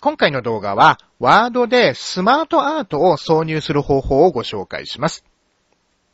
今回の動画は、ワードでスマートアートを挿入する方法をご紹介します。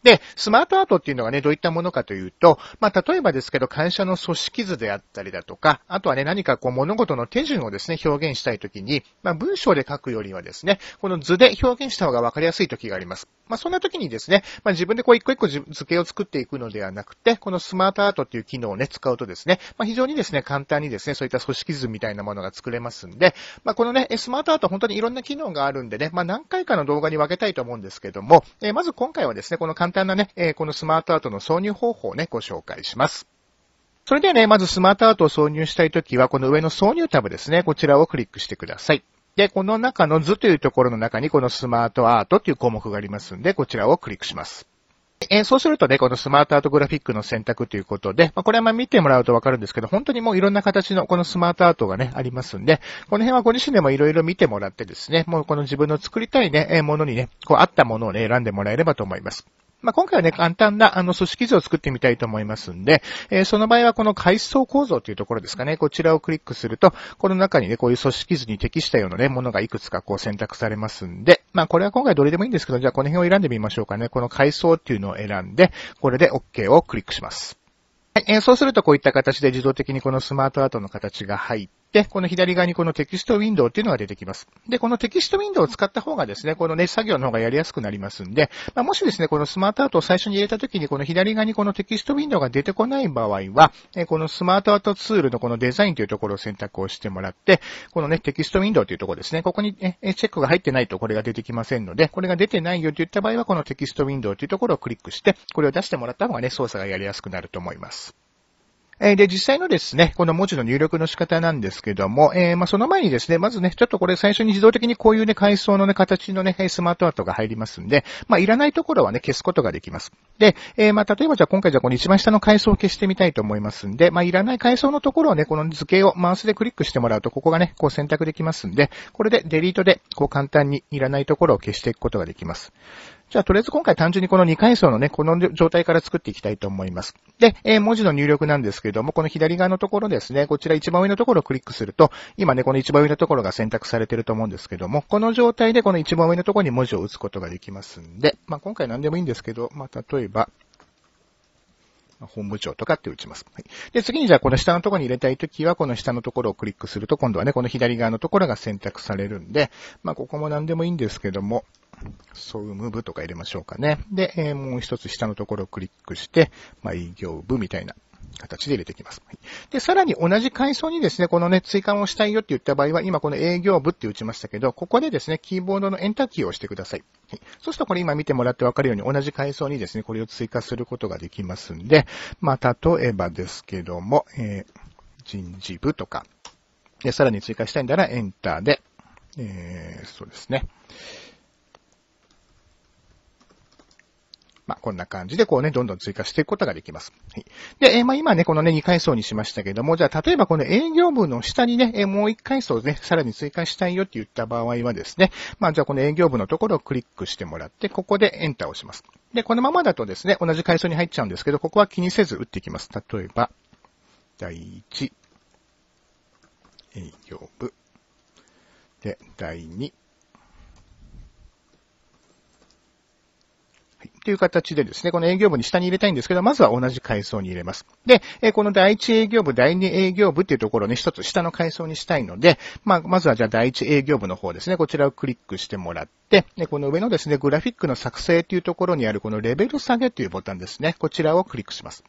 で、スマートアートっていうのがね、どういったものかというと、まあ、例えばですけど、会社の組織図であったりだとか、あとはね、何かこう物事の手順をですね、表現したいときに、まあ、文章で書くよりはですね、この図で表現した方がわかりやすいときがあります。まあ、そんな時にですね、まあ、自分でこう一個一個図形を作っていくのではなくて、このスマートアートっていう機能をね、使うとですね、まあ、非常にですね、簡単にですね、そういった組織図みたいなものが作れますんで、まあ、このね、スマートアート本当にいろんな機能があるんでね、まあ、何回かの動画に分けたいと思うんですけども、えー、まず今回はですね、この簡単なね、えー、このスマートアートの挿入方法をね、ご紹介します。それではね、まずスマートアートを挿入したいときは、この上の挿入タブですね、こちらをクリックしてください。で、この中の図というところの中にこのスマートアートという項目がありますんで、こちらをクリックします。えー、そうするとね、このスマートアートグラフィックの選択ということで、まあ、これはまあ見てもらうとわかるんですけど、本当にもういろんな形のこのスマートアートがね、ありますんで、この辺はご自身でもいろいろ見てもらってですね、もうこの自分の作りたいね、ものにね、こうあったものをね、選んでもらえればと思います。まあ、今回はね、簡単な、あの、組織図を作ってみたいと思いますんで、えー、その場合はこの階層構造というところですかね、こちらをクリックすると、この中にね、こういう組織図に適したようなね、ものがいくつかこう選択されますんで、まあ、これは今回どれでもいいんですけど、じゃあこの辺を選んでみましょうかね。この階層っていうのを選んで、これで OK をクリックします。はい、えー、そうするとこういった形で自動的にこのスマートアートの形が入って、で、この左側にこのテキストウィンドウっていうのが出てきます。で、このテキストウィンドウを使った方がですね、このね、作業の方がやりやすくなりますんで、まあ、もしですね、このスマートアートを最初に入れた時に、この左側にこのテキストウィンドウが出てこない場合は、このスマートアートツールのこのデザインというところを選択をしてもらって、このね、テキストウィンドウというところですね、ここに、ね、チェックが入ってないとこれが出てきませんので、これが出てないよといった場合は、このテキストウィンドウというところをクリックして、これを出してもらった方がね、操作がやりやすくなると思います。えー、で、実際のですね、この文字の入力の仕方なんですけども、えー、まあ、その前にですね、まずね、ちょっとこれ最初に自動的にこういうね、階層のね、形のね、スマートアートが入りますんで、まあ、いらないところはね、消すことができます。で、えー、まあ、例えばじゃあ今回じゃあこの一番下の階層を消してみたいと思いますんで、まあ、いらない階層のところをね、この図形をマウスでクリックしてもらうと、ここがね、こう選択できますんで、これでデリートで、こう簡単にいらないところを消していくことができます。じゃあ、とりあえず今回単純にこの2階層のね、この状態から作っていきたいと思います。で、え文字の入力なんですけれども、この左側のところですね、こちら一番上のところをクリックすると、今ね、この一番上のところが選択されてると思うんですけども、この状態でこの一番上のところに文字を打つことができますんで、まあ、今回何でもいいんですけど、まあ、例えば、本部長とかって打ちます。はい、で、次にじゃあこの下のところに入れたいときは、この下のところをクリックすると、今度はね、この左側のところが選択されるんで、まあ、ここも何でもいいんですけども、総務部ムブとか入れましょうかね。で、えー、もう一つ下のところをクリックして、まあ、営業部みたいな形で入れていきます。で、さらに同じ階層にですね、このね、追加をしたいよって言った場合は、今この営業部って打ちましたけど、ここでですね、キーボードのエンターキーを押してください。そうするとこれ今見てもらってわかるように、同じ階層にですね、これを追加することができますんで、まあ、例えばですけども、えー、人事部とか、で、さらに追加したいんだら、エンターで、えー、そうですね。まあ、こんな感じでこうね、どんどん追加していくことができます。はい。で、えまあ、今ね、このね、2階層にしましたけども、じゃあ、例えばこの営業部の下にね、えもう1階層ね、さらに追加したいよって言った場合はですね、まあ、じゃあ、この営業部のところをクリックしてもらって、ここでエンターをします。で、このままだとですね、同じ階層に入っちゃうんですけど、ここは気にせず打っていきます。例えば、第1、営業部。で、第2、ていう形でですね、この営業部に下に入れたいんですけど、まずは同じ階層に入れます。で、えこの第1営業部、第2営業部っていうところをね、一つ下の階層にしたいので、まあ、まずはじゃあ第1営業部の方ですね、こちらをクリックしてもらって、で、この上のですね、グラフィックの作成というところにあるこのレベル下げというボタンですね。こちらをクリックします。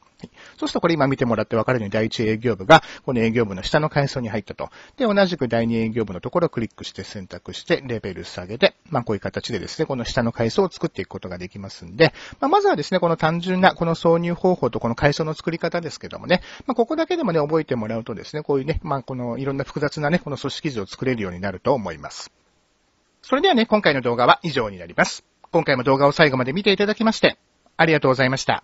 そうするとこれ今見てもらってわかるように第1営業部がこの営業部の下の階層に入ったと。で、同じく第2営業部のところをクリックして選択してレベル下げで、まあこういう形でですね、この下の階層を作っていくことができますんで、まあまずはですね、この単純なこの挿入方法とこの階層の作り方ですけどもね、まあここだけでもね、覚えてもらうとですね、こういうね、まあこのいろんな複雑なね、この組織図を作れるようになると思います。それではね、今回の動画は以上になります。今回も動画を最後まで見ていただきまして、ありがとうございました。